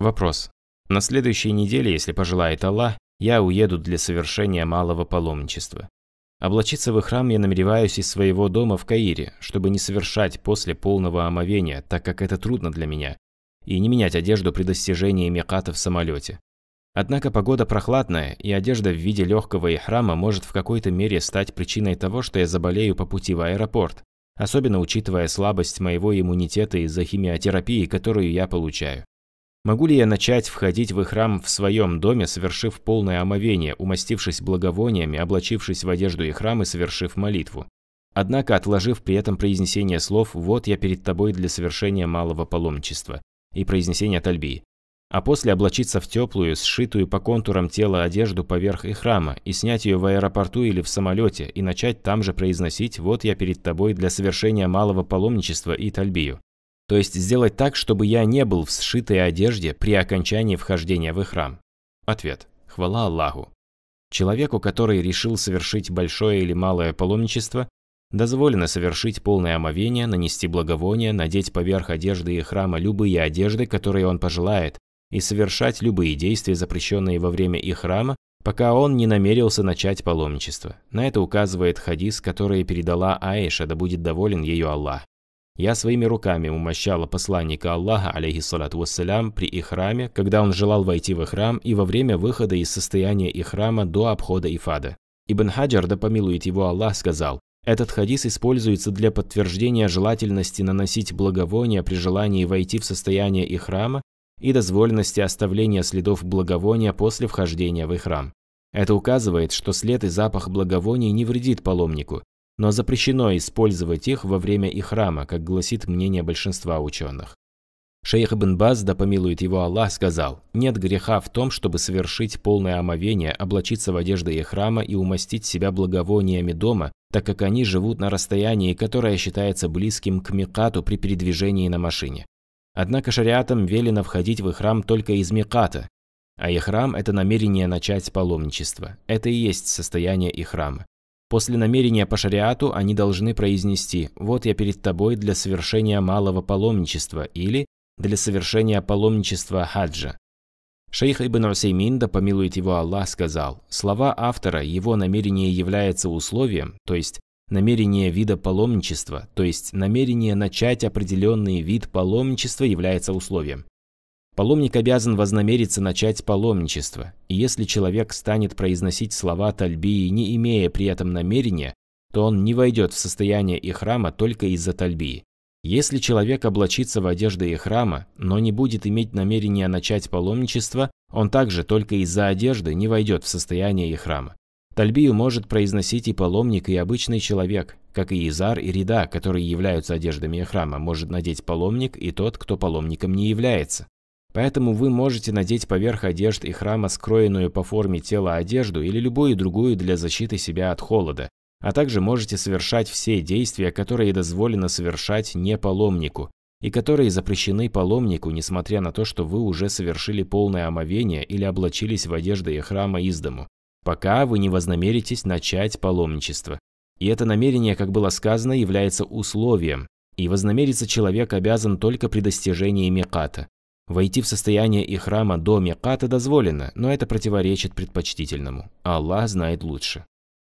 Вопрос. На следующей неделе, если пожелает Аллах, я уеду для совершения малого паломничества. Облачиться в храм я намереваюсь из своего дома в Каире, чтобы не совершать после полного омовения, так как это трудно для меня, и не менять одежду при достижении меката в самолете. Однако погода прохладная, и одежда в виде легкого ихрама может в какой-то мере стать причиной того, что я заболею по пути в аэропорт, особенно учитывая слабость моего иммунитета из-за химиотерапии, которую я получаю. Могу ли я начать входить в их храм в своем доме, совершив полное омовение, умастившись благовониями, облачившись в одежду и храм и совершив молитву? Однако, отложив при этом произнесение слов «Вот я перед тобой для совершения малого паломничества» и произнесение тальби. а после облачиться в теплую, сшитую по контурам тела одежду поверх и храма и снять ее в аэропорту или в самолете и начать там же произносить «Вот я перед тобой для совершения малого паломничества» и тальбию то есть сделать так, чтобы я не был в сшитой одежде при окончании вхождения в храм? Ответ. Хвала Аллаху. Человеку, который решил совершить большое или малое паломничество, дозволено совершить полное омовение, нанести благовоние, надеть поверх одежды и храма любые одежды, которые он пожелает, и совершать любые действия, запрещенные во время их храма, пока он не намерился начать паломничество. На это указывает хадис, который передала Аиша, да будет доволен ее Аллах. Я своими руками умощала посланника Аллаха, алейхиссалату вассалям, при их храме, когда он желал войти в храм и во время выхода из состояния их храма до обхода Ифада. Ибн Хаджар, да помилует его Аллах, сказал, этот хадис используется для подтверждения желательности наносить благовония при желании войти в состояние их храма и дозволенности оставления следов благовония после вхождения в их храм. Это указывает, что след и запах благовоний не вредит паломнику, но запрещено использовать их во время их храма, как гласит мнение большинства ученых. Шейх Ибн Баз, да помилует его Аллах, сказал, «Нет греха в том, чтобы совершить полное омовение, облачиться в одежды их храма и умастить себя благовониями дома, так как они живут на расстоянии, которое считается близким к микату при передвижении на машине. Однако шариатам велено входить в их храм только из миката, а их храм – это намерение начать паломничество. Это и есть состояние их храма. После намерения по шариату они должны произнести «Вот я перед тобой для совершения малого паломничества» или «Для совершения паломничества хаджа». Шейх Ибн Усеймин, да помилует его Аллах, сказал, слова автора, его намерение является условием, то есть намерение вида паломничества, то есть намерение начать определенный вид паломничества является условием. Паломник обязан вознамериться начать паломничество, и если человек станет произносить слова Тальбии, не имея при этом намерения, то он не войдет в состояние и храма только из-за Тальбии. Если человек облачится в одежды и храма, но не будет иметь намерения начать паломничество, он также только из-за одежды не войдет в состояние и храма. Тальбию может произносить и паломник, и обычный человек, как и Изар и Рида, которые являются одеждами храма, может надеть паломник и тот, кто паломником не является. Поэтому вы можете надеть поверх одежды и храма скроенную по форме тела одежду или любую другую для защиты себя от холода, а также можете совершать все действия, которые дозволено совершать не паломнику, и которые запрещены паломнику, несмотря на то, что вы уже совершили полное омовение или облачились в одежды и храма из дому, пока вы не вознамеритесь начать паломничество. И это намерение, как было сказано, является условием, и вознамериться человек обязан только при достижении меката. Войти в состояние их храма до Меката дозволено, но это противоречит предпочтительному. Аллах знает лучше.